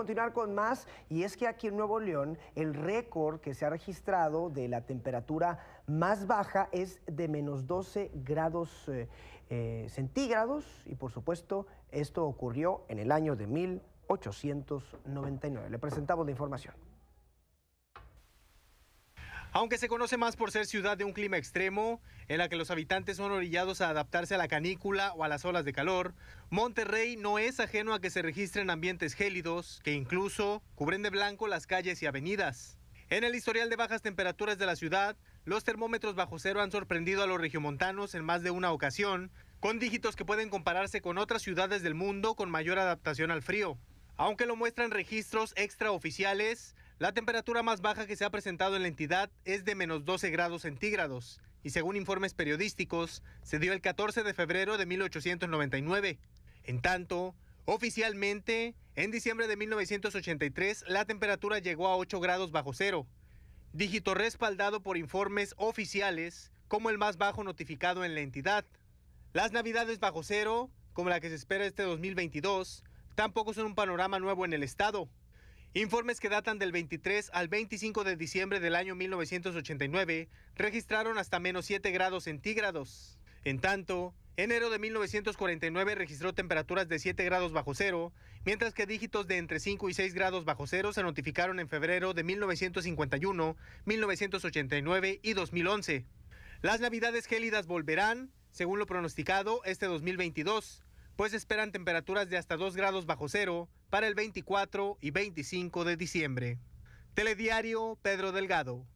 continuar con más y es que aquí en Nuevo León el récord que se ha registrado de la temperatura más baja es de menos 12 grados eh, eh, centígrados y por supuesto esto ocurrió en el año de 1899. Le presentamos la información. Aunque se conoce más por ser ciudad de un clima extremo, en la que los habitantes son orillados a adaptarse a la canícula o a las olas de calor, Monterrey no es ajeno a que se registren ambientes gélidos que incluso cubren de blanco las calles y avenidas. En el historial de bajas temperaturas de la ciudad, los termómetros bajo cero han sorprendido a los regiomontanos en más de una ocasión, con dígitos que pueden compararse con otras ciudades del mundo con mayor adaptación al frío. Aunque lo muestran registros extraoficiales, la temperatura más baja que se ha presentado en la entidad es de menos 12 grados centígrados y según informes periodísticos se dio el 14 de febrero de 1899. En tanto, oficialmente, en diciembre de 1983 la temperatura llegó a 8 grados bajo cero, dígito respaldado por informes oficiales como el más bajo notificado en la entidad. Las navidades bajo cero, como la que se espera este 2022, tampoco son un panorama nuevo en el estado. Informes que datan del 23 al 25 de diciembre del año 1989 registraron hasta menos 7 grados centígrados. En tanto, enero de 1949 registró temperaturas de 7 grados bajo cero, mientras que dígitos de entre 5 y 6 grados bajo cero se notificaron en febrero de 1951, 1989 y 2011. Las navidades gélidas volverán, según lo pronosticado, este 2022, pues esperan temperaturas de hasta 2 grados bajo cero, para el 24 y 25 de diciembre. Telediario Pedro Delgado.